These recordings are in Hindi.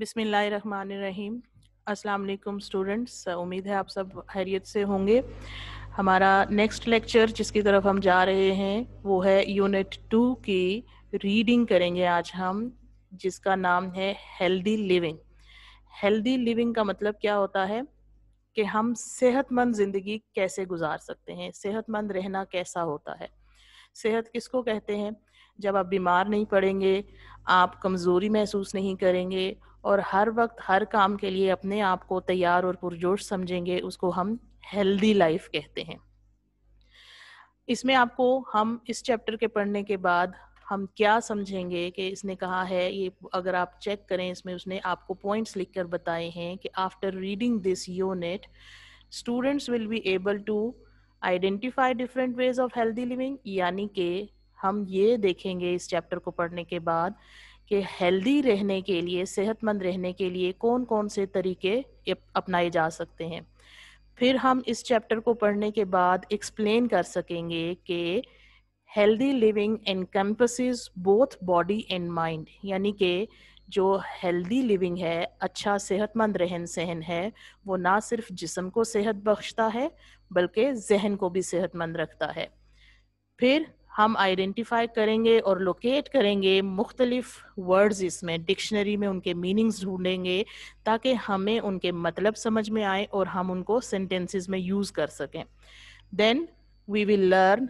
बिसमीम अस्सलाम वालेकुम स्टूडेंट्स उम्मीद है आप सब हैरियत से होंगे हमारा नेक्स्ट लेक्चर जिसकी तरफ हम जा रहे हैं वो है यूनिट टू की रीडिंग करेंगे आज हम जिसका नाम है हेल्दी लिविंग हेल्दी लिविंग का मतलब क्या होता है कि हम सेहतमंद ज़िंदगी कैसे गुजार सकते हैं सेहतमंद रहना कैसा होता है सेहत किसको कहते हैं जब आप बीमार नहीं पड़ेंगे आप कमज़ोरी महसूस नहीं करेंगे और हर वक्त हर काम के लिए अपने आप को तैयार और पुरजोश समझेंगे उसको हम हेल्दी लाइफ कहते हैं इसमें आपको हम इस चैप्टर के पढ़ने के बाद हम क्या समझेंगे कि इसने कहा है ये अगर आप चेक करें इसमें उसने आपको पॉइंट्स लिखकर बताए हैं कि after reading this unit students will be able to identify different ways of healthy living यानी कि हम ये देखेंगे इस चैप्टर को पढ़ने के बाद कि हेल्दी रहने के लिए सेहतमंद रहने के लिए कौन कौन से तरीके अपनाए जा सकते हैं फिर हम इस चैप्टर को पढ़ने के बाद एक्सप्लेन कर सकेंगे कि healthy living encompasses both body and mind यानी कि जो हेल्दी लिविंग है अच्छा सेहतमंद रहन सहन है वो ना सिर्फ जिसम को सेहत बख्शता है बल्कि जहन को भी सेहतमंद रखता है फिर हम आइडेंटिफाई करेंगे और लोकेट करेंगे मुख्तलिफ वर्ड्स इसमें डिक्शनरी में उनके मीनिंग्स ढूंढेंगे ताकि हमें उनके मतलब समझ में आए और हम उनको सेंटेंसेस में यूज़ कर सकें then we will learn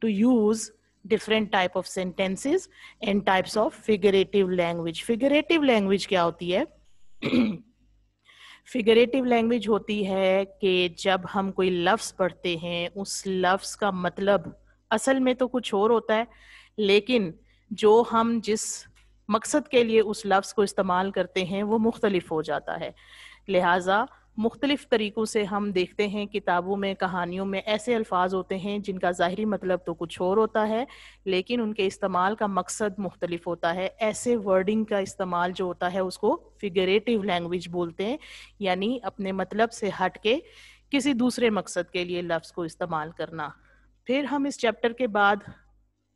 to use different type of sentences and types of figurative language figurative language क्या होती है फिगरेटिव लैंग्वेज होती है कि जब हम कोई लफ्ज़ पढ़ते हैं उस लफ्स का मतलब असल में तो कुछ और होता है लेकिन जो हम जिस मकसद के लिए उस लफ्ज़ को इस्तेमाल करते हैं वो मुख्तलिफ हो जाता है लिहाजा मुख्तलिफ तरीक़ों से हम देखते हैं किताबों में कहानियों में ऐसे अल्फाज होते हैं जिनका ज़ाहरी मतलब तो कुछ और होता है लेकिन उनके इस्तेमाल का मकसद मुख्तलिफ होता है ऐसे वर्डिंग का इस्तेमाल जो होता है उसको फिगरेटिव लैंग्वेज बोलते हैं यानी अपने मतलब से हट के किसी दूसरे मकसद के लिए लफ्ज़ को इस्तेमाल करना फिर हम इस चैप्टर के बाद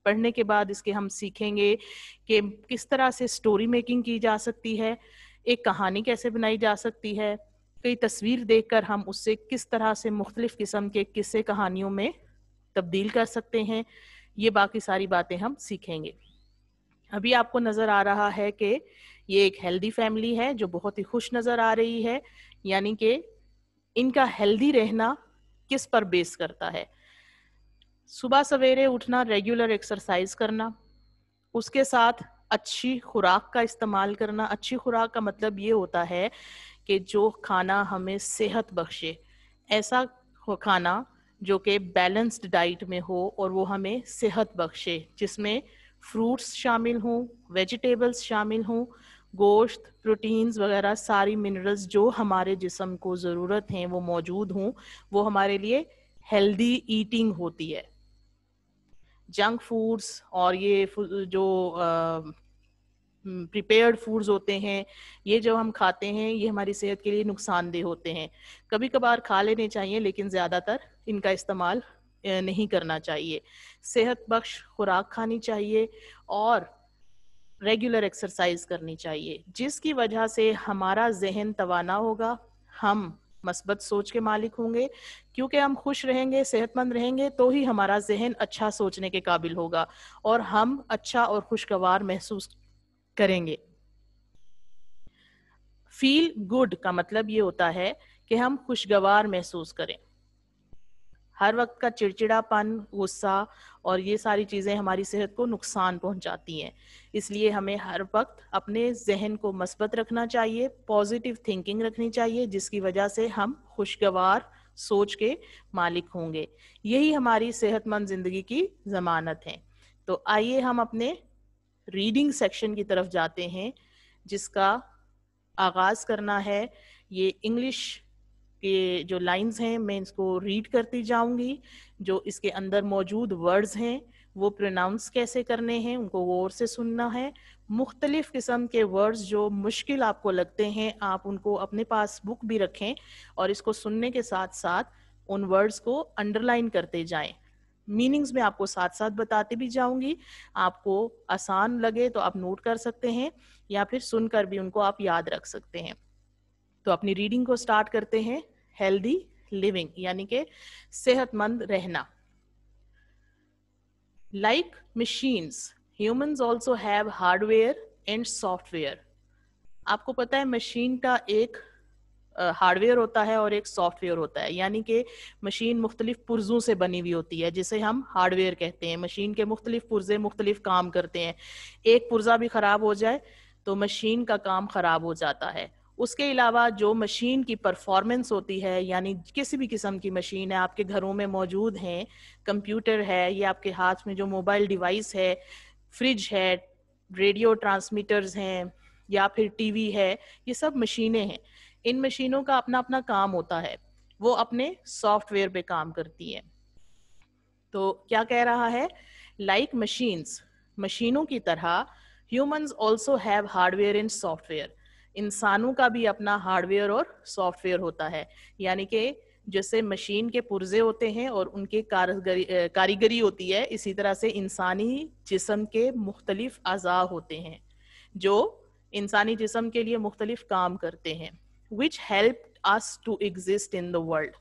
पढ़ने के बाद इसके हम सीखेंगे कि किस तरह से स्टोरी मेकिंग की जा सकती है एक कहानी कैसे बनाई जा सकती है कई तस्वीर देखकर हम उससे किस तरह से मुख्तलिफ़ किस्म के किस्से कहानियों में तब्दील कर सकते हैं ये बाकी सारी बातें हम सीखेंगे अभी आपको नज़र आ रहा है कि ये एक हेल्दी फैमिली है जो बहुत ही खुश नज़र आ रही है यानी कि इनका हेल्दी रहना किस पर बेस करता है सुबह सवेरे उठना रेगुलर एक्सरसाइज करना उसके साथ अच्छी खुराक का इस्तेमाल करना अच्छी खुराक का मतलब ये होता है कि जो खाना हमें सेहत बख्शे ऐसा खाना जो कि बैलेंस्ड डाइट में हो और वो हमें सेहत बख्शे जिसमें फ्रूट्स शामिल हों वेजिटेबल्स शामिल हों गोश्त प्रोटीन्स वगैरह सारी मिनरल्स जो हमारे जिसम को ज़रूरत हैं वो मौजूद हों वो हमारे लिए हेल्दी ईटिंग होती है जंक फूड्स और ये जो प्रिपेयर्ड हम्म, फूड्स होते हैं ये जो हम खाते हैं ये हमारी सेहत के लिए नुकसानदेह होते हैं कभी कभार खा लेने चाहिए लेकिन ज़्यादातर इनका इस्तेमाल नहीं करना चाहिए सेहत बख्श खुराक खानी चाहिए और रेगुलर एक्सरसाइज करनी चाहिए जिसकी वजह से हमारा जहन तवाना होगा हम मस्बत सोच के मालिक होंगे क्योंकि हम खुश रहेंगे सेहतमंद रहेंगे तो ही हमारा जहन अच्छा सोचने के काबिल होगा और हम अच्छा और खुशगवार महसूस करेंगे फील गुड का मतलब ये होता है कि हम खुशगवार महसूस करें हर वक्त का चिड़चिड़ापन गुस्सा और ये सारी चीज़ें हमारी सेहत को नुकसान पहुंचाती हैं इसलिए हमें हर वक्त अपने जहन को मस्बत रखना चाहिए पॉजिटिव थिंकिंग रखनी चाहिए जिसकी वजह से हम खुशगवार सोच के मालिक होंगे यही हमारी सेहतमंद जिंदगी की जमानत है तो आइए हम अपने रीडिंग सेक्शन की तरफ जाते हैं जिसका आगाज करना है ये इंग्लिश के जो लाइंस हैं मैं इसको रीड करती जाऊंगी जो इसके अंदर मौजूद वर्ड्स हैं वो प्रोनाउंस कैसे करने हैं उनको गौर से सुनना है मुख्तलिफ़ किस्म के वर्ड्स जो मुश्किल आपको लगते हैं आप उनको अपने पास बुक भी रखें और इसको सुनने के साथ साथ उन वर्ड्स को अंडरलाइन करते जाएं मीनिंग्स में आपको साथ साथ बताते भी जाऊंगी आपको आसान लगे तो आप नोट कर सकते हैं या फिर सुनकर भी उनको आप याद रख सकते हैं तो अपनी रीडिंग को स्टार्ट करते हैं हेल्दी लिविंग यानी के सेहतमंद रहना like machines human also have hardware and software आपको पता है मशीन का एक हार्डवेयर होता है और एक सॉफ्टवेयर होता है यानी कि मशीन मुख्तलिफ पुर्जों से बनी हुई होती है जिसे हम हार्डवेयर कहते हैं मशीन के मुख्तलिफ पुर्जे मुख्तलिफ काम करते हैं एक पुर्जा भी खराब हो जाए तो मशीन का काम खराब हो जाता है उसके अलावा जो मशीन की परफॉर्मेंस होती है यानी किसी भी किस्म की मशीन है आपके घरों में मौजूद हैं कंप्यूटर है या आपके हाथ में जो मोबाइल डिवाइस है फ्रिज है रेडियो ट्रांसमीटर्स हैं या फिर टीवी है ये सब मशीनें हैं इन मशीनों का अपना अपना काम होता है वो अपने सॉफ्टवेयर पे काम करती हैं तो क्या कह रहा है लाइक मशीन्स मशीनों की तरह humans also have hardware and software इंसानों का भी अपना हार्डवेयर और सॉफ्टवेयर होता है यानी कि जैसे मशीन के पुर्जे होते हैं और उनके कारीगरी होती है इसी तरह से इंसानी जिसम के मुख्तलिफ अज़ा होते हैं जो इंसानी जिसम के लिए मुख्तलिफ काम करते हैं which help us to exist in the world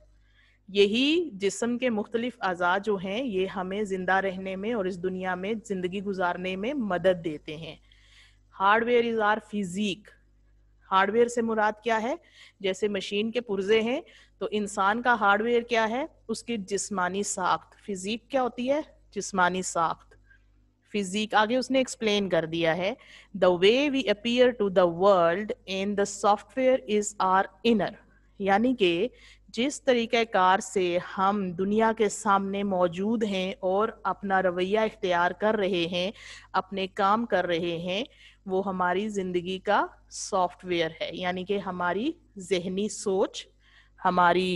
यही जिसम के मुख्तलिफ अज़ा जो हैं ये हमें ज़िंदा रहने में और इस दुनिया में ज़िंदगी गुजारने में मदद देते हैं hardware is our physique hardware से मुराद क्या है जैसे मशीन के पुर्जे हैं तो इंसान का हार्डवेयर क्या है उसकी जिस्मानी साख्त फिजिक क्या होती है जिस्मानी साख्त फिजिक आगे उसने एक्सप्लेन कर दिया है the way we appear to the world in the software is our inner यानी कि जिस कार से हम दुनिया के सामने मौजूद हैं और अपना रवैया इख्तियार कर रहे हैं अपने काम कर रहे हैं वो हमारी जिंदगी का सॉफ्टवेयर है यानी कि हमारी जहनी सोच हमारी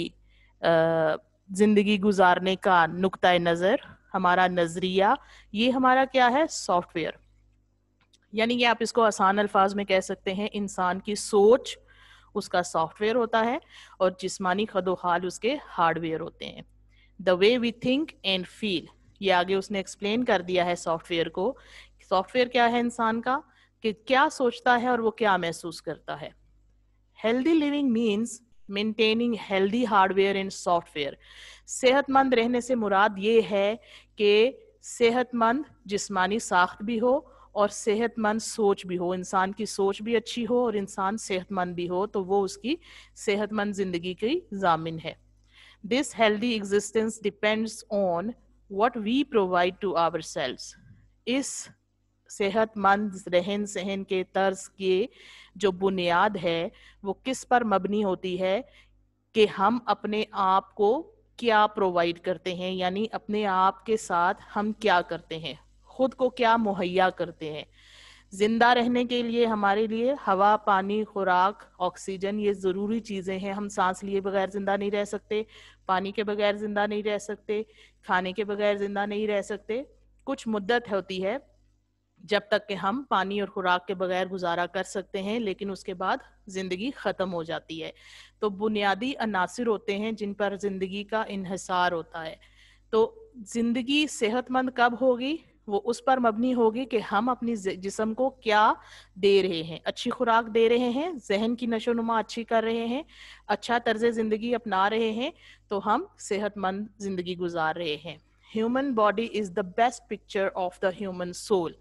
जिंदगी गुजारने का नुकता नज़र हमारा नज़रिया ये हमारा क्या है सॉफ्टवेयर यानी कि आप इसको आसान अल्फाज में कह सकते हैं इंसान की सोच उसका सॉफ्टवेयर होता है और जिस्मानी खदोहाल उसके हार्डवेयर होते हैं the way we think and feel ये आगे उसने एक्सप्लेन कर दिया है सॉफ्टवेयर को सॉफ्टवेयर क्या है इंसान का कि क्या सोचता है और वो क्या महसूस करता है healthy living means maintaining healthy hardware and software सेहतमंद रहने से मुराद ये है कि सेहतमंद जिस्मानी साख्त भी हो और सेहतमंद सोच भी हो इंसान की सोच भी अच्छी हो और इंसान सेहतमंद भी हो तो वो उसकी सेहतमंद जिंदगी की जामिन है this healthy existence depends on what we provide to ourselves इस सेहतमंद रहन सहन के तर्ज के जो बुनियाद है वो किस पर मबनी होती है कि हम अपने आप को क्या प्रोवाइड करते हैं यानी अपने आप के साथ हम क्या करते हैं खुद को क्या मुहैया करते हैं जिंदा रहने के लिए हमारे लिए हवा पानी खुराक ऑक्सीजन ये ज़रूरी चीज़ें हैं हम सांस लिए बगैर ज़िंदा नहीं रह सकते पानी के बगैर ज़िंदा नहीं रह सकते खाने के बगैर ज़िंदा नहीं रह सकते कुछ मुद्दत होती है जब तक कि हम पानी और खुराक के बगैर गुजारा कर सकते हैं लेकिन उसके बाद ज़िंदगी ख़त्म हो जाती है तो बुनियादी अनासर होते हैं जिन पर ज़िंदगी का इहसार होता है तो ज़िंदगी सेहतमंद कब होगी वो उस पर मबनी होगी कि हम अपनी जिसम को क्या दे रहे हैं अच्छी खुराक दे रहे हैं जहन की नशो नुमा अच्छी कर रहे हैं अच्छा तर्ज ज़िंदगी अपना रहे हैं तो हम सेहतमंद ज़िंदगी गुजार रहे हैं human body is the best picture of the human soul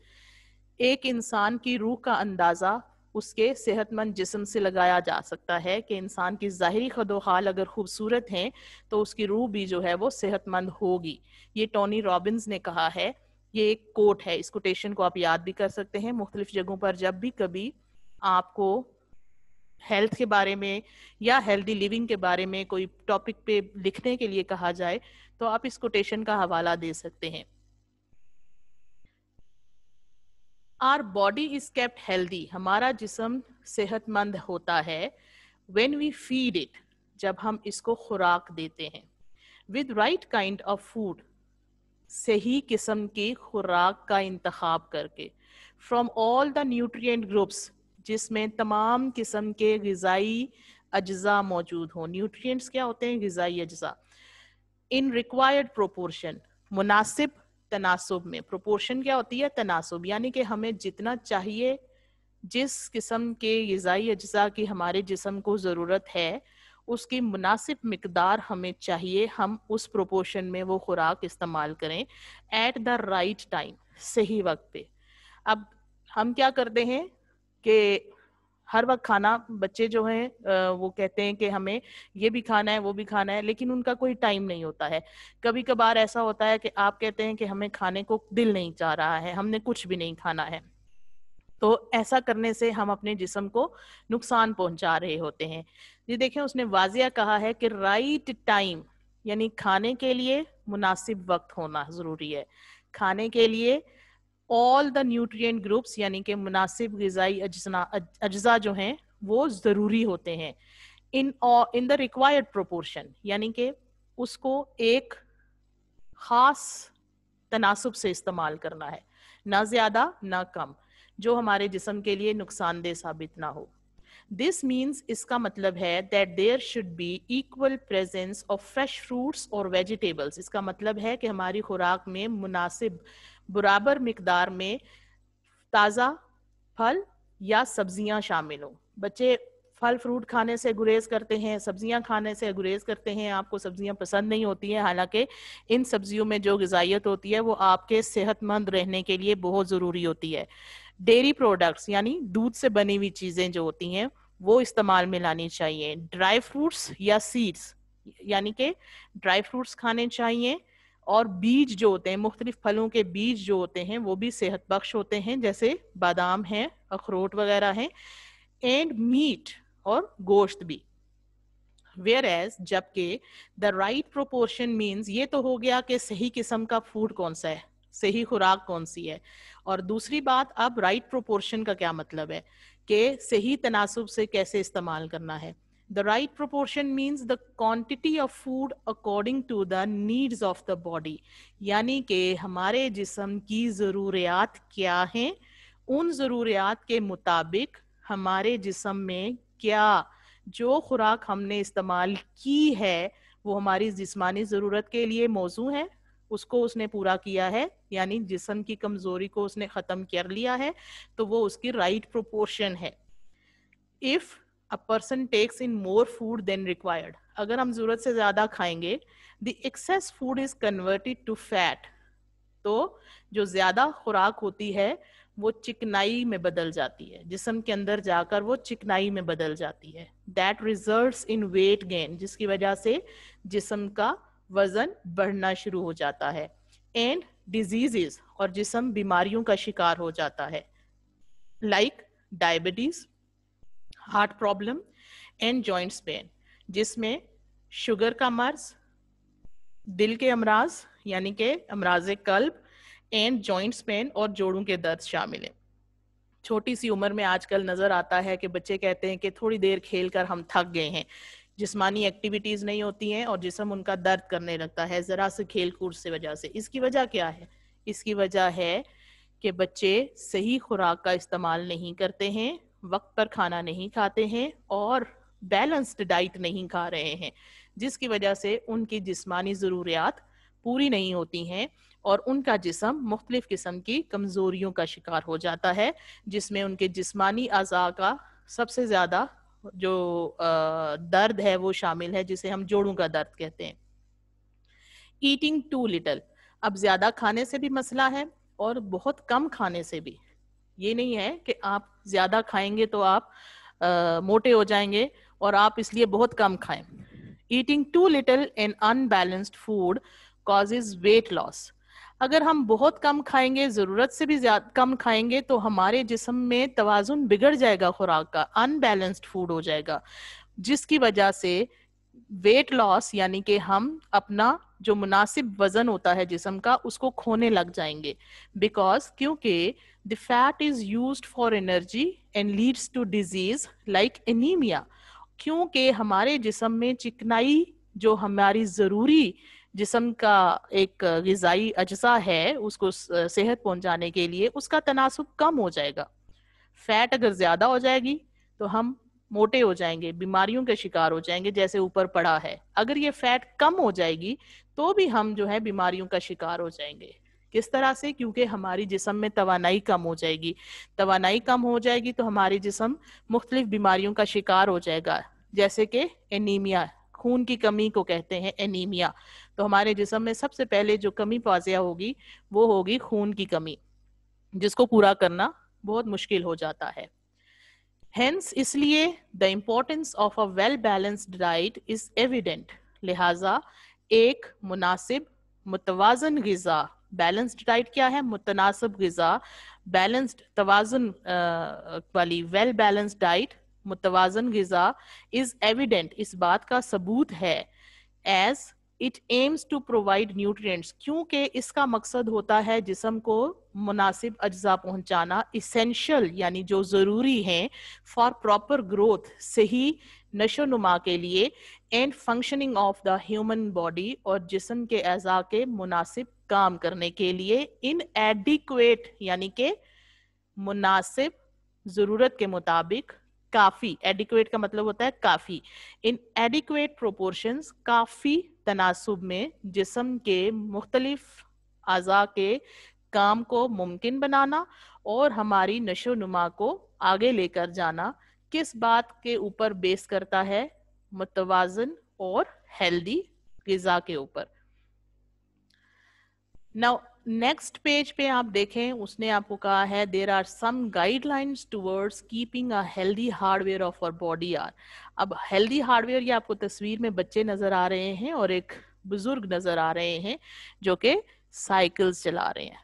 एक इंसान की रूह का अंदाज़ा उसके सेहतमंद जिसम से लगाया जा सकता है कि इंसान की ज़ाहरी खदोहाल हाल अगर खूबसूरत हैं तो उसकी रूह भी जो है वो सेहतमंद होगी ये टोनी रॉबिन्स ने कहा है ये एक कोट है इस कोटेशन को आप याद भी कर सकते हैं मुख्तलिफ जगहों पर जब भी कभी आपको हेल्थ के बारे में या हेल्दी लिविंग के बारे में कोई टॉपिक पे लिखने के लिए कहा जाए तो आप इस कोटेशन का हवाला दे सकते हैं our body is kept healthy हमारा जिसम सेहतमंद होता है वेन वी फीड इट जब हम इसको खुराक देते हैं with right kind of food सही किस्म की खुराक का इंतखब करके from all the nutrient groups जिसमें तमाम किस्म के गज़ाई अज्जा मौजूद हों न्यूट्रिय क्या होते हैं गज़ाई अज्जा इन रिक्वायर्ड प्रोपोर्शन मुनासिब तनासुब में प्रोपोर्शन क्या होती है तनासुब यानी कि हमें जितना चाहिए जिस किस्म के गज़ाई अज्जा की हमारे जिसम को ज़रूरत है उसकी मुनासिब मकदार हमें चाहिए हम उस प्रोपोर्शन में वो खुराक इस्तेमाल करें एट द राइट टाइम सही वक्त पे अब हम क्या करते हैं कि हर वक्त खाना बच्चे जो हैं वो कहते हैं कि हमें ये भी खाना है वो भी खाना है लेकिन उनका कोई टाइम नहीं होता है कभी कभार ऐसा होता है कि आप कहते हैं कि हमें खाने को दिल नहीं चाह रहा है हमने कुछ भी नहीं खाना है तो ऐसा करने से हम अपने जिसम को नुकसान पहुंचा रहे होते हैं ये देखें उसने वाजिया कहा है कि राइट टाइम यानी खाने के लिए मुनासिब वक्त होना जरूरी है खाने के लिए ऑल द न्यूट्रिएंट ग्रुप्स यानी कि मुनासिब गजाई अज्जा जो हैं वो ज़रूरी होते हैं in in the required proportion यानी कि उसको एक ख़ास तनासब से इस्तेमाल करना है ना ज़्यादा ना कम जो हमारे जिसम के लिए नुकसानदेह साबित ना हो दिस मीन्स इसका मतलब है that there should be equal presence of fresh fruits और वेजिटेबल्स इसका मतलब है कि हमारी खुराक में मुनासिब बराबर मकदार में ताज़ा फल या सब्जियां शामिल हों बच्चे फल फ्रूट खाने से गुरेज करते हैं सब्जियां खाने से गुरेज करते हैं आपको सब्जियां पसंद नहीं होती हैं हालांकि इन सब्जियों में जो गजाइत होती है वो आपके सेहतमंद रहने के लिए बहुत ज़रूरी होती है डेयरी प्रोडक्ट्स यानी दूध से बनी हुई चीज़ें जो होती हैं वो इस्तेमाल में लानी चाहिए ड्राई फ्रूट्स या सीड्स यानी कि ड्राई फ्रूट्स खाने चाहिए और बीज जो होते हैं मुख्तलिफ फलों के बीज जो होते हैं वो भी सेहत बख्श होते हैं जैसे बादाम है अखरोट वगैरह है एंड मीट और गोश्त भी वेयर एज जबकि द राइट प्रोपोर्शन मीन्स ये तो हो गया कि सही किस्म का फूड कौन सा है सही खुराक कौन सी है और दूसरी बात अब राइट right प्रोपोर्शन का क्या मतलब है कि सही तनासब से कैसे इस्तेमाल करना है The right proportion means the quantity of food according to the needs of the body. यानी कि हमारे जिसम की ज़रूरियात क्या हैं उन ज़रूरियात के मुताबिक हमारे जिसम में क्या जो खुराक हमने इस्तेमाल की है वो हमारी जिस्मानी ज़रूरत के लिए मौजू है उसको उसने पूरा किया है यानी जिसम की कमज़ोरी को उसने ख़त्म कर लिया है तो वो उसकी राइट right प्रोपोर्शन है if a person takes in more food than required अगर हम जरूरत से ज्यादा खाएंगे the excess food is converted to fat तो जो ज्यादा खुराक होती है वो चिकनाई में बदल जाती है जिसम के अंदर जाकर वो चिकनाई में बदल जाती है that result in weight gain जिसकी वजह से जिसम का वजन बढ़ना शुरू हो जाता है एंड डिजीजेस और जिसम बीमारियों का शिकार हो जाता है like diabetes heart problem and joints pain जिसमें शुगर का मर्ज दिल के अमराज यानी के अमराज कल्ब एंड जॉइंट्स पेन और जोड़ों के दर्द शामिल हैं छोटी सी उम्र में आजकल नज़र आता है कि बच्चे कहते हैं कि थोड़ी देर खेल कर हम थक गए हैं जिसमानी एक्टिविटीज़ नहीं होती हैं और जिसम उनका दर्द करने लगता है ज़रा से खेल कूद से वजह से इसकी वजह क्या है इसकी वजह है कि बच्चे सही खुराक का इस्तेमाल नहीं करते हैं वक्त पर खाना नहीं खाते हैं और बैलेंस्ड डाइट नहीं खा रहे हैं जिसकी वजह से उनकी जिस्मानी ज़रूरियात पूरी नहीं होती हैं और उनका जिसम मुख्तलिफ़ किस्म की कमज़ोरियों का शिकार हो जाता है जिसमें उनके जिस्मानी अज़ा का सबसे ज़्यादा जो दर्द है वो शामिल है जिसे हम जोड़ों का दर्द कहते हैं ईटिंग टू लिटल अब ज़्यादा खाने से भी मसला है और बहुत कम खाने से भी ये नहीं है कि आप ज्यादा खाएंगे तो आप आ, मोटे हो जाएंगे और आप इसलिए बहुत कम खाएं eating too little and unbalanced food causes weight loss अगर हम बहुत कम खाएंगे ज़रूरत से भी ज्यादा कम खाएंगे तो हमारे जिसम में तोज़ुन बिगड़ जाएगा खुराक का अनबैलेंस्ड फूड हो जाएगा जिसकी वजह से वेट लॉस यानी कि हम अपना जो मुनासिब वजन होता है जिसम का उसको खोने लग जाएंगे बिकॉज क्योंकि the fat is use for energy and leads to disease like anaemia क्योंकि हमारे जिसम में चिकनाई जो हमारी ज़रूरी जिसम का एक गज़ाई अज्जा है उसको सेहत पहुंचाने के लिए उसका तनासब कम हो जाएगा फैट अगर ज़्यादा हो जाएगी तो हम मोटे हो जाएंगे बीमारियों के शिकार हो जाएंगे जैसे ऊपर पड़ा है अगर ये फैट कम हो जाएगी तो भी हम जो है बीमारियों का शिकार हो जाएंगे किस तरह से क्योंकि हमारी जिसम में तोानाई कम हो जाएगी तोानाई कम हो जाएगी तो हमारे जिसम मुख्तलिफ बीमारियों का शिकार हो जाएगा जैसे कि एनीमिया खून की कमी को कहते हैं एनीमिया तो हमारे जिसम में सबसे पहले जो कमी पाजिया होगी वो होगी खून की कमी जिसको पूरा करना बहुत मुश्किल हो जाता है हेंस इसलिए the importance of a well balanced diet is evident लिहाजा एक मुनासिब मुतवाजन गज़ा बैलेंस्ड डाइट क्या है मुतनासब गज़ा बैलेंस्ड तवाजन वाली वेल बैलेंस्ड डाइट मुतवाजन गज़ा इज एविडेंट इस बात का सबूत है as it aims to provide nutrients क्योंकि इसका मकसद होता है जिसम को मुनासिब अज्जा पहुंचाना इसेंशियल यानी जो ज़रूरी है फॉर प्रॉपर ग्रोथ सही नशो नुमा के लिए and functioning of the human body और जिसम के अज़ा के मुनासिब काम करने के लिए इन एडिकुएट यानी के मुनासिब ज़रूरत के मुताबिक काफी एडिक्वेट का मतलब होता है काफी इन एडिक्वेट प्रोपोर्शन काफी तनासब में जिसम के मुख्तलिफ अज़ा के काम को मुमकिन बनाना और हमारी नशो नुमा को आगे लेकर जाना किस बात के ऊपर बेस करता है मुतवाजन और हेल्दी गज़ा के ऊपर नाउ नेक्स्ट पेज पे आप देखें उसने आपको कहा है there are some guidelines towards keeping a healthy hardware of our body our अब हेल्दी हार्डवेयर ये आपको तस्वीर में बच्चे नजर आ रहे हैं और एक बुजुर्ग नजर आ रहे हैं जो कि साइकिल्स चला रहे हैं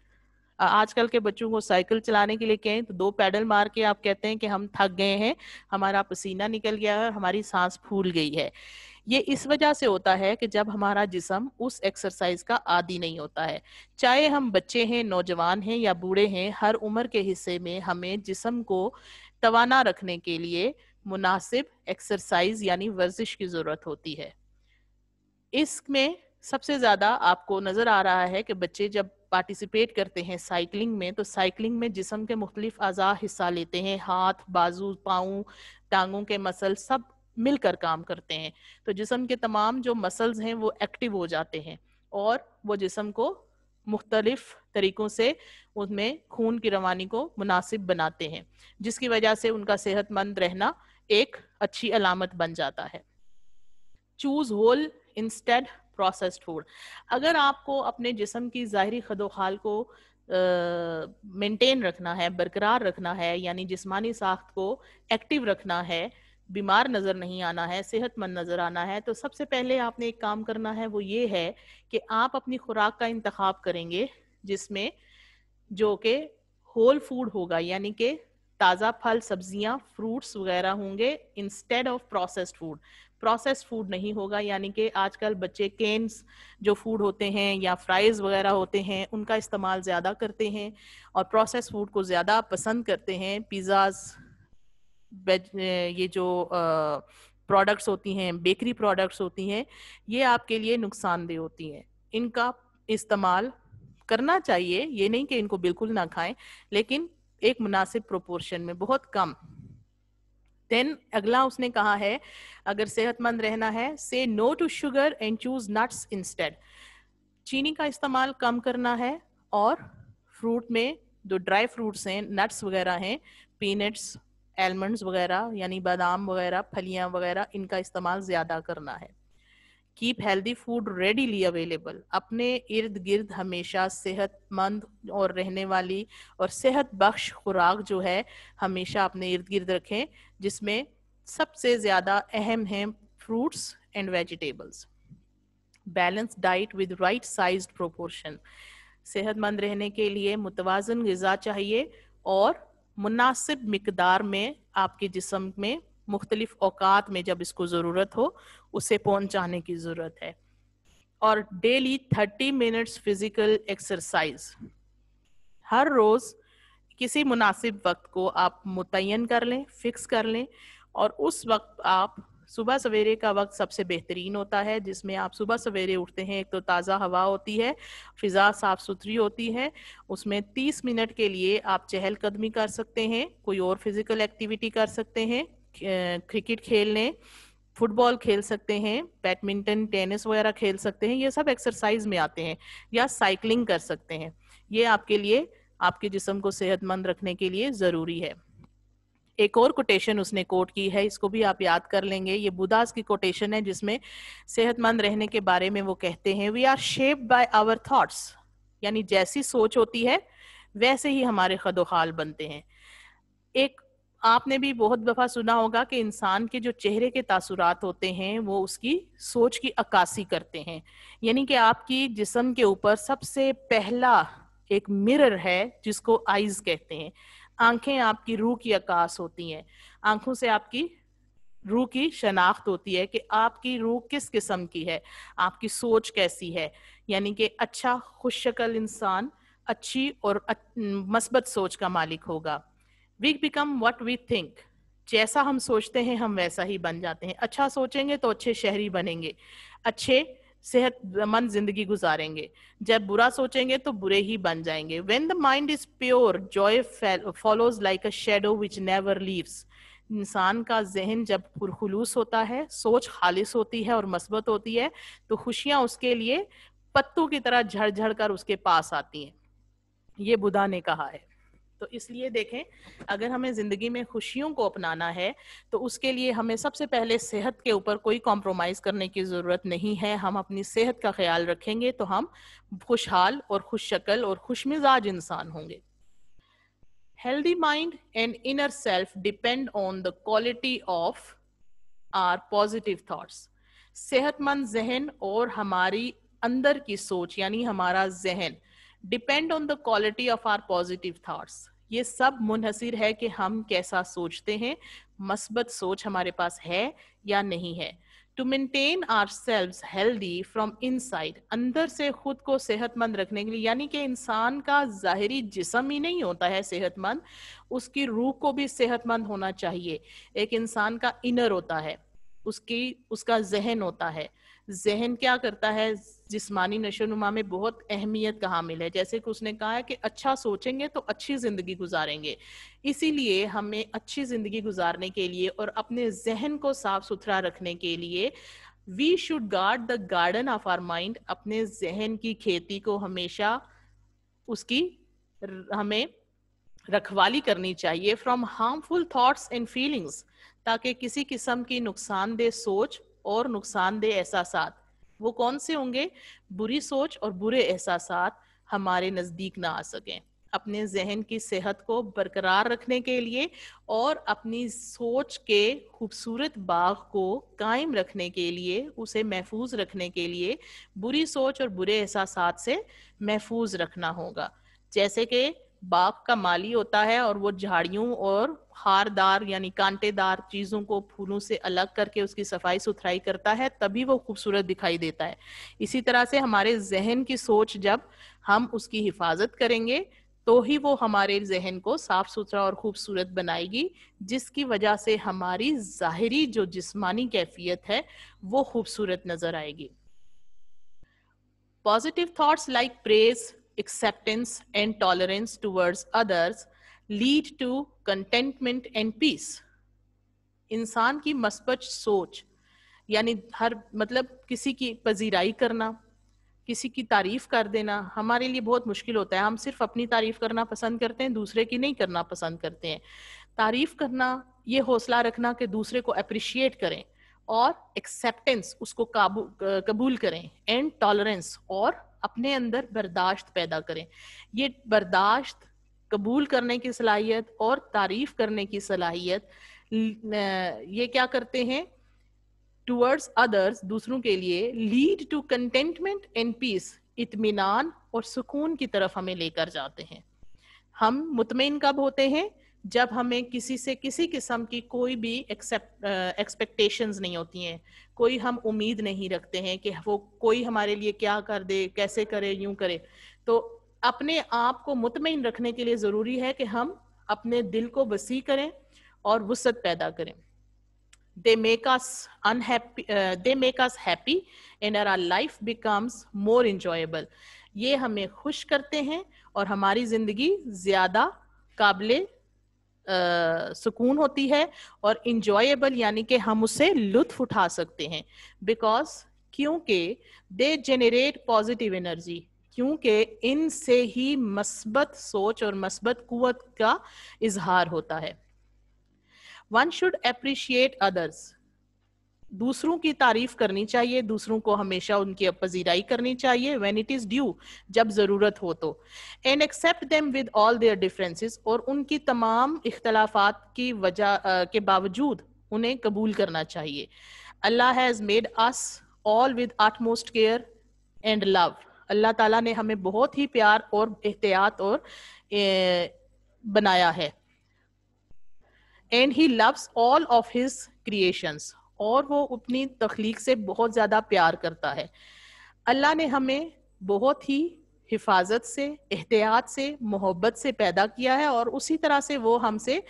आजकल के बच्चों को साइकिल चलाने के लिए कहें तो दो पैडल मार के आप कहते हैं कि हम थक गए हैं हमारा पसीना निकल गया है और हमारी सांस फूल गई है ये इस वजह से होता है कि जब हमारा जिसम उस एक्सरसाइज का आदि नहीं होता है चाहे हम बच्चे हैं नौजवान हैं या बूढ़े हैं हर उम्र के हिस्से में हमें जिसम को तवाना रखने के लिए मुनासिब एक्सरसाइज यानी वर्जिश की ज़रूरत होती है इसमें सबसे ज़्यादा आपको नज़र आ रहा है कि बच्चे जब पार्टिसिपेट करते हैं साइकिलिंग में तो साइकिलिंग में जिसम के मुख्तलिफ अज़ा हिस्सा लेते हैं हाथ बाजू पाऊ टांगों के मसल सब मिलकर काम करते हैं तो जिसम के तमाम जो मसल्स हैं वो एक्टिव हो जाते हैं और वो जिसम को मुख्तलिफ तरीक़ों से उसमें खून की रवानी को मुनासिब बनाते हैं जिसकी वजह से उनका सेहतमंद रहना एक अच्छी अलामत बन जाता है choose whole instead processed food अगर आपको अपने जिसम की ज़ाहरी खदोखाल को मेंटेन रखना है बरकरार रखना है यानी जिस्मानी साख्त को एक्टिव रखना है बीमार नज़र नहीं आना है सेहतमंद नज़र आना है तो सबसे पहले आपने एक काम करना है वो ये है कि आप अपनी खुराक का इंतखा करेंगे जिसमें जो कि होल फूड होगा यानी कि ताज़ा फल सब्जियां फ्रूट्स वगैरह होंगे instead of processed food processed food नहीं होगा यानी कि आजकल बच्चे केन्स जो फूड होते हैं या फ्राइज़ वगैरह होते हैं उनका इस्तेमाल ज़्यादा करते हैं और प्रोसेस फूड को ज़्यादा पसंद करते हैं पिज़्ज़ाज़ ये जो प्रोडक्ट्स होती हैं बेकरी प्रोडक्ट्स होती हैं ये आपके लिए नुकसानदेह होती हैं इनका इस्तेमाल करना चाहिए ये नहीं कि इनको बिल्कुल ना खाएं लेकिन एक मुनासिब प्रोपोर्शन में बहुत कम देन अगला उसने कहा है अगर सेहतमंद रहना है say no to sugar and choose nuts instead चीनी का इस्तेमाल कम करना है और फ्रूट में जो ड्राई फ्रूट्स हैं नट्स वगैरह हैं पीनट्स एलमंड्स वगैरह यानी बादाम वगैरह फलियां वगैरह इनका इस्तेमाल ज़्यादा करना है keep healthy food readily available अपने इर्द गिर्द हमेशा सेहतमंद और रहने वाली और सेहत बख्श खुराक जो है हमेशा अपने इर्द गिर्द रखें जिसमें सबसे ज़्यादा अहम है fruits and vegetables balance diet with right size proportion सेहतमंद रहने के लिए मुतवाजन गज़ा चाहिए और मुनासिब मकदार में आपके जिसम में मुख्तलिफ अवकात में जब इसको ज़रूरत हो उसे पहुंचाने की ज़रूरत है और daily thirty minutes physical exercise हर रोज़ किसी मुनासिब वक्त को आप मुतन कर लें फिक्स कर लें और उस वक्त आप सुबह सवेरे का वक्त सबसे बेहतरीन होता है जिसमें आप सुबह सवेरे उठते हैं एक तो ताज़ा हवा होती है फिज़ा साफ़ सुथरी होती है उसमें 30 मिनट के लिए आप चहलकदमी कर सकते हैं कोई और फिज़िकल एक्टिविटी कर सकते हैं क्रिकेट खेल लें फुटबॉल खेल सकते हैं बैडमिंटन टेनिस वगैरह खेल सकते हैं ये सब एक्सरसाइज में आते हैं या साइकिलिंग कर सकते हैं ये आपके लिए आपके जिसम को सेहतमंद रखने के लिए ज़रूरी है एक और कोटेशन उसने कोट की है इसको भी आप याद कर लेंगे ये बुदास की कोटेशन है जिसमें सेहतमंद रहने के बारे में वो कहते हैं we are shape by our thoughts यानी जैसी सोच होती है वैसे ही हमारे खदोखाल बनते हैं एक आपने भी बहुत दफ़ा सुना होगा कि इंसान के जो चेहरे के तासुरात होते हैं वो उसकी सोच की अक्कासी करते हैं यानी कि आपकी जिसम के ऊपर सबसे पहला एक मिरर है जिसको आइज कहते हैं आंखें आपकी रूह की अक्काश होती हैं आंखों से आपकी रूह की शनाख्त होती है कि आपकी रूह किस किस्म की है आपकी सोच कैसी है यानी कि अच्छा खुशशकल इंसान अच्छी और मस्बत सोच का मालिक होगा we become what we think जैसा हम सोचते हैं हम वैसा ही बन जाते हैं अच्छा सोचेंगे तो अच्छे शहरी बनेंगे अच्छे सेहतमंद जिंदगी गुजारेंगे जब बुरा सोचेंगे तो बुरे ही बन जाएंगे when the mind is pure joy follows like a shadow which never leaves इंसान का जहन जब पुरखलूस होता है सोच खालिश होती है और मस्बत होती है तो खुशियां उसके लिए पत्तों की तरह झड़ झड़ कर उसके पास आती हैं ये बुधा ने कहा है तो इसलिए देखें अगर हमें ज़िंदगी में खुशियों को अपनाना है तो उसके लिए हमें सबसे पहले सेहत के ऊपर कोई कॉम्प्रोमाइज़ करने की ज़रूरत नहीं है हम अपनी सेहत का ख्याल रखेंगे तो हम खुशहाल और खुश शक्ल और खुश मिजाज इंसान होंगे healthy mind and inner self depend on the quality of our positive thoughts सेहतमंद जहन और हमारी अंदर की सोच यानी हमारा जहन depend on the quality of our positive thoughts ये सब मुनहसर है कि हम कैसा सोचते हैं मस्बत सोच हमारे पास है या नहीं है to maintain ourselves healthy from inside अंदर से खुद को सेहतमंद रखने के लिए यानी कि इंसान का ज़ाहरी जिसम ही नहीं होता है सेहतमंद उसकी रूह को भी सेहतमंद होना चाहिए एक इंसान का इनर होता है उसकी उसका जहन होता है जहन क्या करता है जिस्मानी नशोनुमा में बहुत अहमियत का हामिल है जैसे कि उसने कहा है कि अच्छा सोचेंगे तो अच्छी ज़िंदगी गुजारेंगे इसीलिए हमें अच्छी ज़िंदगी गुजारने के लिए और अपने जहन को साफ सुथरा रखने के लिए we should guard the garden of our mind अपने जहन की खेती को हमेशा उसकी हमें रखवाली करनी चाहिए from harmful thoughts and feelings ताकि किसी किस्म की नुकसानदेह सोच और नुकसानदेह एहसास वो कौन से होंगे बुरी सोच और बुरे एहसास हमारे नज़दीक ना आ सकें अपने जहन की सेहत को बरकरार रखने के लिए और अपनी सोच के खूबसूरत बाग को कायम रखने के लिए उसे महफूज रखने के लिए बुरी सोच और बुरे एहसास से महफूज रखना होगा जैसे कि बाग का माली होता है और वो झाड़ियों और हारदार यानी कांटेदार चीजों को फूलों से अलग करके उसकी सफाई सुथराई करता है तभी वो खूबसूरत दिखाई देता है इसी तरह से हमारे जहन की सोच जब हम उसकी हिफाजत करेंगे तो ही वो हमारे जहन को साफ सुथरा और खूबसूरत बनाएगी जिसकी वजह से हमारी जाहरी जो जिस्मानी कैफियत है वो खूबसूरत नजर आएगी positive thoughts like praise acceptance and tolerance towards others lead to contentment and peace इंसान की मस्बत सोच यानी हर मतलब किसी की पजीराई करना किसी की तारीफ कर देना हमारे लिए बहुत मुश्किल होता है हम सिर्फ अपनी तारीफ करना पसंद करते हैं दूसरे की नहीं करना पसंद करते हैं तारीफ करना ये हौसला रखना कि दूसरे को अप्रिशिएट करें और एक्सेप्टेंस उसको काबू कबूल करें एंड टॉलरेंस और अपने अंदर बर्दाश्त पैदा करें ये बर्दाश्त कबूल करने की सलाहियत और तारीफ करने की सलाहियत ये क्या करते हैं टूवर्ड्स अदर्स दूसरों के लिए lead to contentment and peace इतमान और सुकून की तरफ हमें लेकर जाते हैं हम मुतमिन कब होते हैं जब हमें किसी से किसी किस्म की कोई भी एक्सेप्ट एक्सपेक्टेशंस नहीं होती हैं कोई हम उम्मीद नहीं रखते हैं कि वो कोई हमारे लिए क्या कर दे कैसे करे यूं करे तो अपने आप को मुतमिन रखने के लिए ज़रूरी है कि हम अपने दिल को वसी करें और वसत पैदा करें they make us unhappy uh, they make us happy and our life becomes more enjoyable ये हमें खुश करते हैं और हमारी जिंदगी ज्यादा काबिल सुकून होती है और इंजॉयबल यानी कि हम उसे लुत्फ उठा सकते हैं बिकॉज क्योंकि दे जेनरेट पॉजिटिव एनर्जी क्योंकि इनसे ही मस्बत सोच और मस्बत कुत का इजहार होता है वन शुड अप्रिशिएट अदर्स दूसरों की तारीफ करनी चाहिए दूसरों को हमेशा उनकी पजीराई करनी चाहिए वेन इट इज ड्यू जब जरूरत हो तो and accept them with all their differences और उनकी तमाम इख्तलाफात की वजह के बावजूद उन्हें कबूल करना चाहिए Allah has made us all with utmost care and love अल्लाह ताला ने हमें बहुत ही प्यार और एहतियात और ए, बनाया है and he loves all of his creations और वो अपनी तख्लीक से बहुत ज़्यादा प्यार करता है अल्लाह ने हमें बहुत ही हिफाजत से एहतियात से मोहब्बत से पैदा किया है और उसी तरह से वो हमसे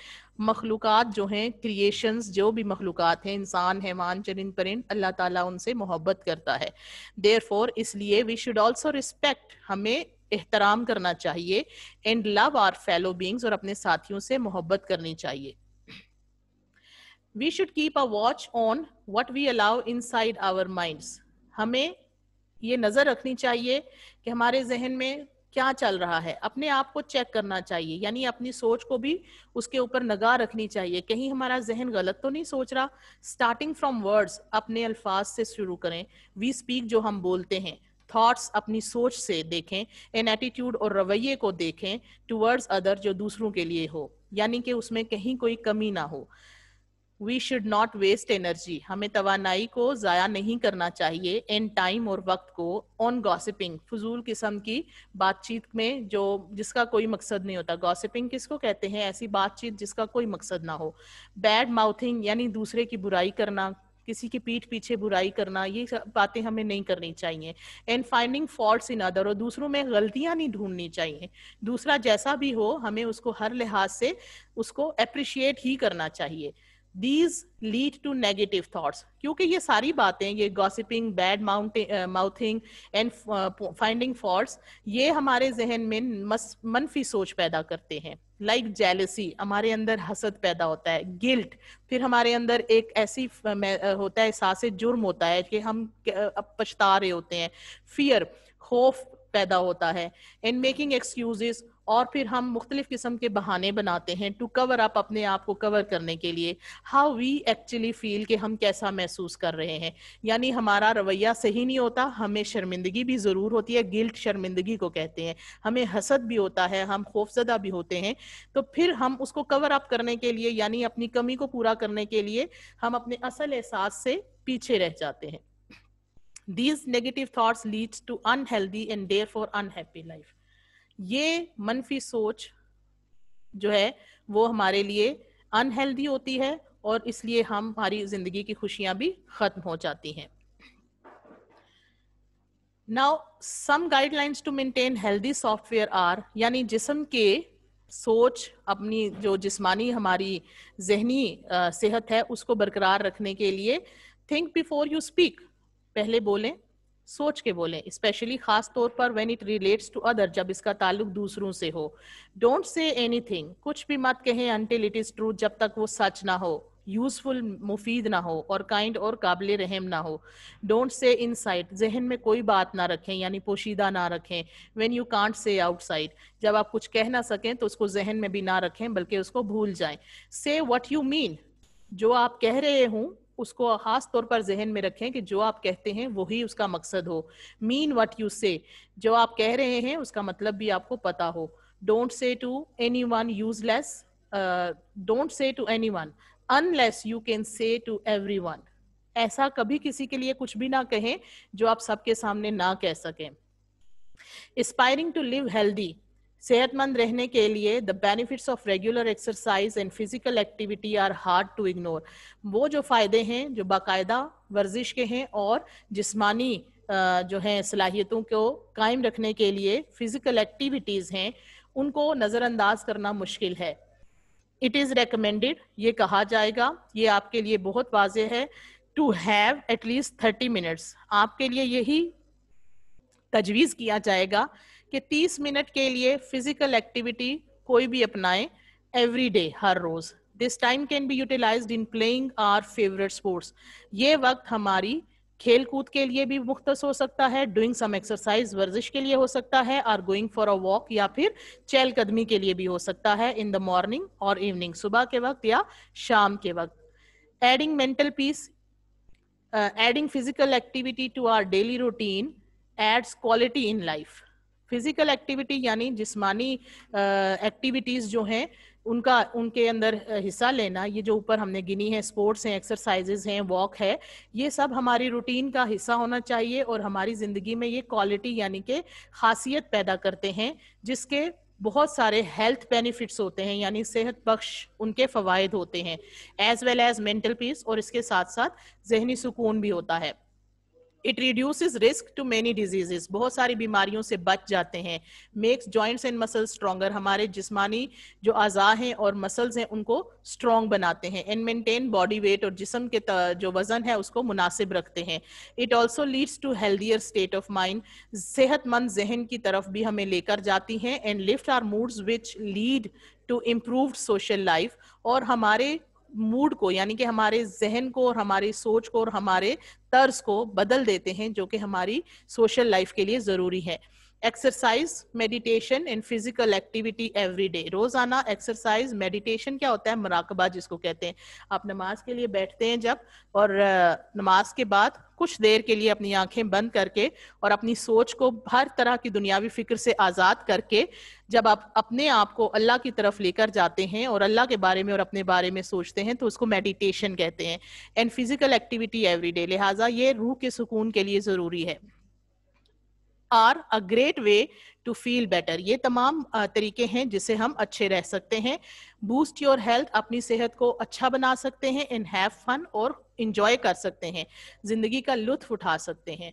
मखलूक जो हैं क्रिएशंस जो भी मखलूक हैं इंसान हैवान चरिंद परिंद अल्लाह ताला उनसे मोहब्बत करता है फोर इसलिए वी शुड ऑल्सो रिस्पेक्ट हमें एहतराम करना चाहिए and love our fellow beings और अपने साथियों से मोहब्बत करनी चाहिए we should keep a watch on what we allow inside our minds हमें ये नजर रखनी चाहिए कि हमारे जहन में क्या चल रहा है अपने आप को चेक करना चाहिए यानी अपनी सोच को भी उसके ऊपर नगाह रखनी चाहिए कहीं हमारा जहन गलत तो नहीं सोच रहा स्टार्टिंग फ्रॉम वर्ड्स अपने अल्फाज से शुरू करें वी स्पीक जो हम बोलते हैं थॉट्स अपनी सोच से देखें एन एटीट्यूड और रवैये को देखें टूवर्ड्स अदर जो दूसरों के लिए हो यानी कि उसमें कहीं कोई कमी ना हो we should not waste energy हमें तोानाई को ज़ाया नहीं करना चाहिए इन टाइम और वक्त को ऑन गॉसिपिंग फजूल किस्म की बातचीत में जो जिसका कोई मकसद नहीं होता गॉसिपिंग किसको कहते हैं ऐसी बातचीत जिसका कोई मकसद ना हो बैड माउथिंग यानी दूसरे की बुराई करना किसी की पीठ पीछे बुराई करना ये बातें हमें नहीं करनी चाहिए and finding fault in other और दूसरों में गलतियां नहीं ढूंढनी चाहिए दूसरा जैसा भी हो हमें उसको हर लिहाज से उसको अप्रिशिएट ही करना चाहिए these lead to negative thoughts क्योंकि ये सारी बातें ये gossiping bad mouthing and finding fault ये हमारे जहन में मनफी सोच पैदा करते हैं लाइक like जेलसी हमारे अंदर हसद पैदा होता है गिल्ट फिर हमारे अंदर एक ऐसी uh, uh, होता है एहसास जुर्म होता है कि हम uh, पछता रहे होते हैं फियर खौफ पैदा होता है एंड मेकिंग एक्सक्यूजेस और फिर हम मुख्तलिफ किस्म के बहाने बनाते हैं टू कवर अप अपने आप को कवर करने के लिए हाउ वी एक्चुअली फील कि हम कैसा महसूस कर रहे हैं यानी हमारा रवैया सही नहीं होता हमें शर्मिंदगी भी ज़रूर होती है गिल्ट शर्मिंदगी को कहते हैं हमें हसद भी होता है हम खौफजदा भी होते हैं तो फिर हम उसको कवर अप करने के लिए यानी अपनी कमी को पूरा करने के लिए हम अपने असल एहसास से पीछे रह जाते हैं these negative thoughts leads to unhealthy and therefore unhappy life ये मनफी सोच जो है वो हमारे लिए अनहेल्दी होती है और इसलिए हम हमारी जिंदगी की खुशियां भी खत्म हो जाती हैं now some guidelines to maintain healthy software our यानी जिसम के सोच अपनी जो जिस्मानी हमारी जहनी सेहत है उसको बरकरार रखने के लिए थिंक बिफोर यू स्पीक पहले बोलें सोच के बोलें स्पेशली खास तौर पर when it relates to other जब इसका ताल्लुक दूसरों से हो डोंट से एनीथिंग कुछ भी मत कहें अनटिल इट इज ट्रूथ जब तक वो सच ना हो यूजफुल मुफीद ना हो और काइंड और काबिल रहम ना हो डोंट से इन साइड जहन में कोई बात ना रखें यानी पोशीदा ना रखें when you can't say outside जब आप कुछ कह ना सकें तो उसको जहन में भी ना रखें बल्कि उसको भूल जाएं से वट यू मीन जो आप कह रहे हूँ उसको खास तौर पर जहन में रखें कि जो आप कहते हैं वही उसका मकसद हो मीन वट यू से जो आप कह रहे हैं उसका मतलब भी आपको पता हो don't say to anyone useless don't say to anyone unless you can say to everyone ऐसा कभी किसी के लिए कुछ भी ना कहें जो आप सबके सामने ना कह सकें एस्पायरिंग टू लिव हेल्दी सेहतमंद रहने के लिए the benefits of regular exercise and physical activity are hard to ignore वो जो फ़ायदे हैं जो बाकायदा वर्जिश के हैं और जिस्मानी जो हैं सलाहियतों को कायम रखने के लिए फिजिकल एक्टिविटीज़ हैं उनको नज़रअंदाज करना मुश्किल है इट इज़ रिकमेंडेड ये कहा जाएगा ये आपके लिए बहुत वाज है to have at least thirty minutes आपके लिए यही तजवीज़ किया जाएगा कि 30 मिनट के लिए फिजिकल एक्टिविटी कोई भी अपनाए एवरी डे हर रोज this time can be utilise in playing our favourite sports ये वक्त हमारी खेल कूद के लिए भी मुख्त हो सकता है डूइंग सम एक्सरसाइज वर्जिश के लिए हो सकता है और गोइंग फॉर अ वॉक या फिर चहल कदमी के लिए भी हो सकता है इन द मॉर्निंग और इवनिंग सुबह के वक्त या शाम के वक्त adding mental peace adding physical activity to our daily routine adds quality in life physical activity यानी जिस्मानी एक्टिविटीज जो हैं उनका उनके अंदर हिस्सा लेना ये जो ऊपर हमने गिनी है स्पोर्ट्स हैं एक्सरसाइजेज हैं वॉक है ये सब हमारी रूटीन का हिस्सा होना चाहिए और हमारी ज़िंदगी में ये क्वालिटी यानी कि खासियत पैदा करते हैं जिसके बहुत सारे हेल्थ बेनिफिट्स होते हैं यानी सेहत बख्श उनके फ़वाद होते हैं as well as mental peace और इसके साथ साथ जहनी सुकून भी होता है it reduce risk to many diseases बहुत सारी बीमारियों से बच जाते हैं makes joints and muscle stronger हमारे जिसमानी जो अज़ा हैं और मसल्स हैं उनको स्ट्रॉन्ग बनाते हैं एंड मेंटेन बॉडी वेट और जिसम के जो वजन है उसको मुनासिब रखते हैं it also leads to healthier state of mind सेहतमंद जहन की तरफ भी हमें लेकर जाती हैं and lift our moods which lead to improve social life और हमारे मूड को यानी कि हमारे जहन को और हमारी सोच को और हमारे तर्ज को बदल देते हैं जो कि हमारी सोशल लाइफ के लिए जरूरी है exercise meditation and physical activity every day रोजाना एक्सरसाइज मेडिटेशन क्या होता है मराकबा जिसको कहते हैं आप नमाज के लिए बैठते हैं जब और नमाज के बाद कुछ देर के लिए अपनी आंखें बंद करके और अपनी सोच को हर तरह की दुनियावी फिक्र से आज़ाद करके जब आप अपने आप को अल्लाह की तरफ लेकर जाते हैं और अल्लाह के बारे में और अपने बारे में सोचते हैं तो उसको मेडिटेशन कहते हैं एंड फिजिकल एक्टिविटी एवरीडे लिहाजा ये रूह के सुकून के लिए ज़रूरी है are a great way to feel better ये तमाम तरीके हैं जिससे हम अच्छे रह सकते हैं बूस्ट योर हेल्थ अपनी सेहत को अच्छा बना सकते हैं इन हैव फन और इंजॉय कर सकते हैं जिंदगी का लुत्फ उठा सकते हैं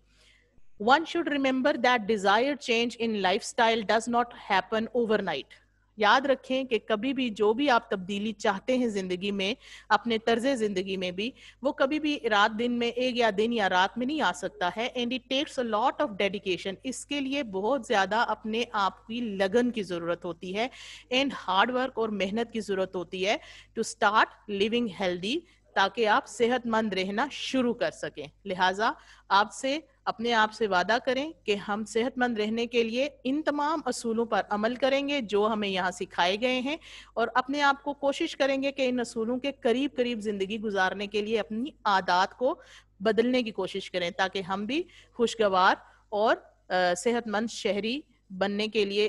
one should remember that desire change in life style does not happen over night याद रखें कि कभी भी जो भी आप तब्दीली चाहते हैं जिंदगी में अपने तर्ज जिंदगी में भी वो कभी भी रात दिन में एक या दिन या रात में नहीं आ सकता है and it takes a lot of dedication इसके लिए बहुत ज्यादा अपने आप की लगन की जरूरत होती है एंड हार्डवर्क और मेहनत की जरूरत होती है टू स्टार्ट लिविंग हेल्दी ताकि आप सेहतमंद रहना शुरू कर सकें लिहाजा आपसे अपने आप से वादा करें कि हम सेहतमंद रहने के लिए इन तमाम असूलों पर अमल करेंगे जो हमें यहाँ सिखाए गए हैं और अपने आप को कोशिश करेंगे कि इन असूलों के करीब करीब ज़िंदगी गुजारने के लिए अपनी आदात को बदलने की कोशिश करें ताकि हम भी खुशगवार और सेहतमंद शहरी बनने के लिए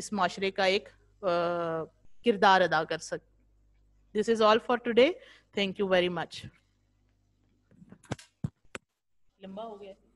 इस माशरे का एक किरदार अदा कर सक this is all for today thank you very much लंबा हो गया